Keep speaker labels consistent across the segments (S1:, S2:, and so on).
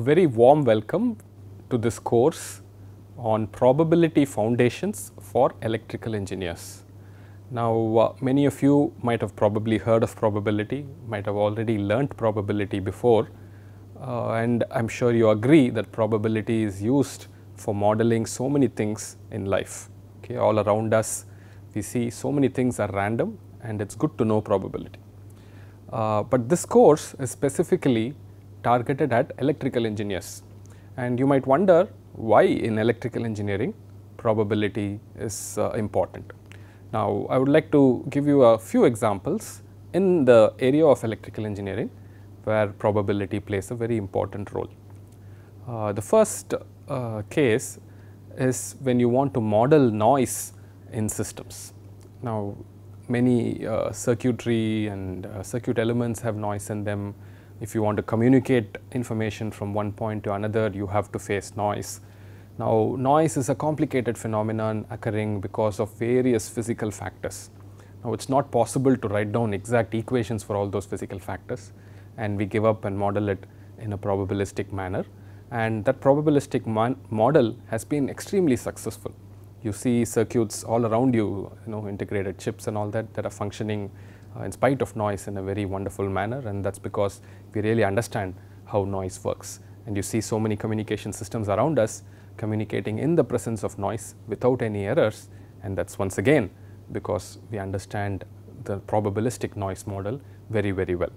S1: A very warm welcome to this course on probability foundations for electrical engineers. Now, uh, many of you might have probably heard of probability, might have already learnt probability before uh, and I am sure you agree that probability is used for modeling so many things in life. Okay, all around us we see so many things are random and it is good to know probability. Uh, but this course is specifically targeted at electrical engineers. And you might wonder why in electrical engineering probability is uh, important. Now, I would like to give you a few examples in the area of electrical engineering where probability plays a very important role. Uh, the first uh, case is when you want to model noise in systems. Now, many uh, circuitry and uh, circuit elements have noise in them if you want to communicate information from one point to another, you have to face noise. Now, noise is a complicated phenomenon occurring because of various physical factors. Now, it's not possible to write down exact equations for all those physical factors and we give up and model it in a probabilistic manner and that probabilistic model has been extremely successful. You see circuits all around you, you know integrated chips and all that that are functioning uh, in spite of noise in a very wonderful manner and that's because we really understand how noise works. And you see so many communication systems around us communicating in the presence of noise without any errors and that's once again because we understand the probabilistic noise model very, very well.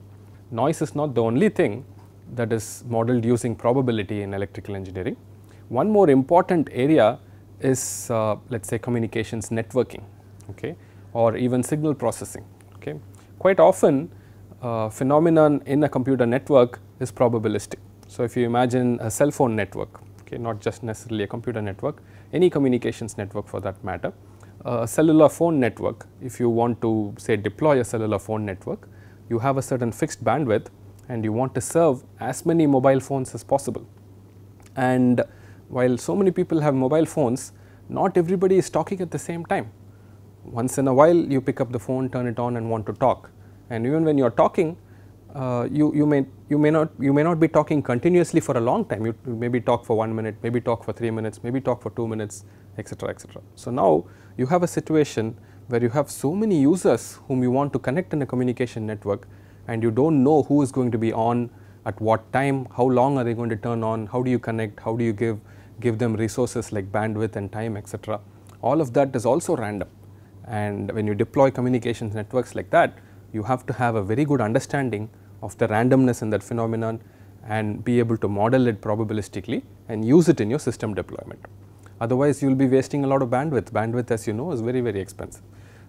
S1: Noise is not the only thing that is modeled using probability in electrical engineering. One more important area is uh, let us say communications networking okay, or even signal processing. Okay. Quite often uh, phenomenon in a computer network is probabilistic. So, if you imagine a cell phone network, okay, not just necessarily a computer network, any communications network for that matter, uh, a cellular phone network, if you want to say deploy a cellular phone network, you have a certain fixed bandwidth and you want to serve as many mobile phones as possible. And while so many people have mobile phones, not everybody is talking at the same time. Once in a while you pick up the phone, turn it on and want to talk and even when you are talking uh, you, you may you may not you may not be talking continuously for a long time you, you maybe talk for 1 minute maybe talk for 3 minutes maybe talk for 2 minutes etc etc so now you have a situation where you have so many users whom you want to connect in a communication network and you don't know who is going to be on at what time how long are they going to turn on how do you connect how do you give give them resources like bandwidth and time etc all of that is also random and when you deploy communications networks like that, you have to have a very good understanding of the randomness in that phenomenon and be able to model it probabilistically and use it in your system deployment. Otherwise, you will be wasting a lot of bandwidth. Bandwidth as you know is very, very expensive.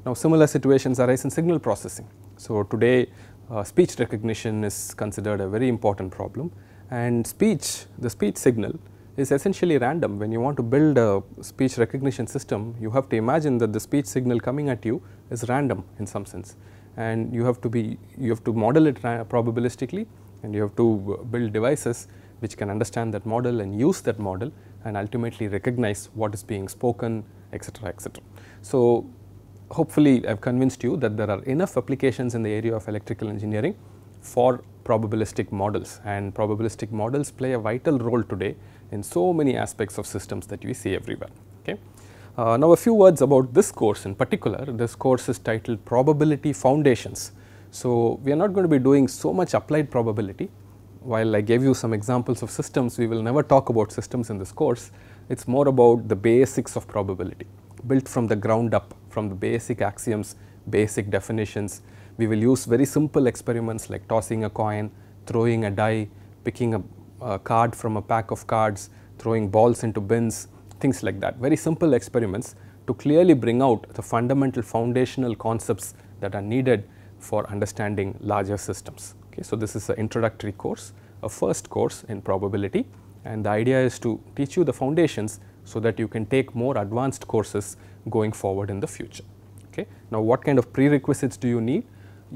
S1: Now, similar situations arise in signal processing. So, today uh, speech recognition is considered a very important problem and speech, the speech signal is essentially random. When you want to build a speech recognition system, you have to imagine that the speech signal coming at you is random in some sense and you have to be, you have to model it probabilistically and you have to uh, build devices which can understand that model and use that model and ultimately recognize what is being spoken etc etc. So hopefully I have convinced you that there are enough applications in the area of electrical engineering for probabilistic models and probabilistic models play a vital role today in so many aspects of systems that we see everywhere. Okay? Uh, now, a few words about this course in particular. This course is titled Probability Foundations. So, we are not going to be doing so much applied probability. While I gave you some examples of systems, we will never talk about systems in this course. It is more about the basics of probability built from the ground up from the basic axioms, basic definitions. We will use very simple experiments like tossing a coin, throwing a die, picking a a card from a pack of cards, throwing balls into bins, things like that. Very simple experiments to clearly bring out the fundamental foundational concepts that are needed for understanding larger systems. Okay, so, this is an introductory course, a first course in probability and the idea is to teach you the foundations so that you can take more advanced courses going forward in the future. Okay. Now, what kind of prerequisites do you need?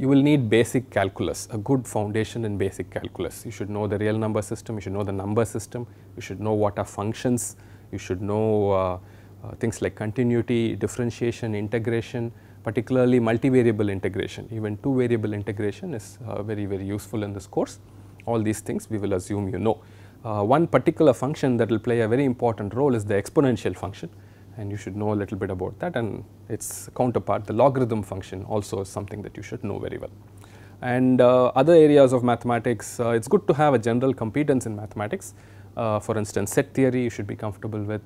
S1: you will need basic calculus, a good foundation in basic calculus. You should know the real number system, you should know the number system, you should know what are functions, you should know uh, uh, things like continuity, differentiation, integration, particularly multivariable integration, even two variable integration is uh, very, very useful in this course. All these things we will assume you know. Uh, one particular function that will play a very important role is the exponential function and you should know a little bit about that and its counterpart, the logarithm function also is something that you should know very well. And uh, other areas of mathematics, uh, it is good to have a general competence in mathematics. Uh, for instance, set theory you should be comfortable with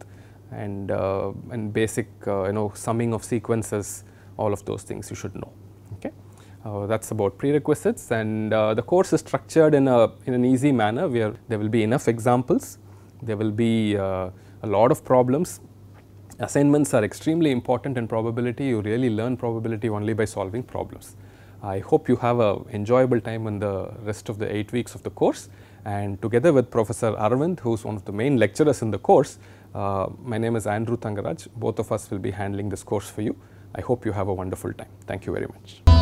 S1: and, uh, and basic uh, you know summing of sequences, all of those things you should know. Okay? Uh, that is about prerequisites and the course is structured in, a, in an easy manner where there will be enough examples, there will be a lot of problems Assignments are extremely important in probability. You really learn probability only by solving problems. I hope you have a enjoyable time in the rest of the 8 weeks of the course and together with Professor Arvind who is one of the main lecturers in the course, uh, my name is Andrew Tangaraj. Both of us will be handling this course for you. I hope you have a wonderful time. Thank you very much.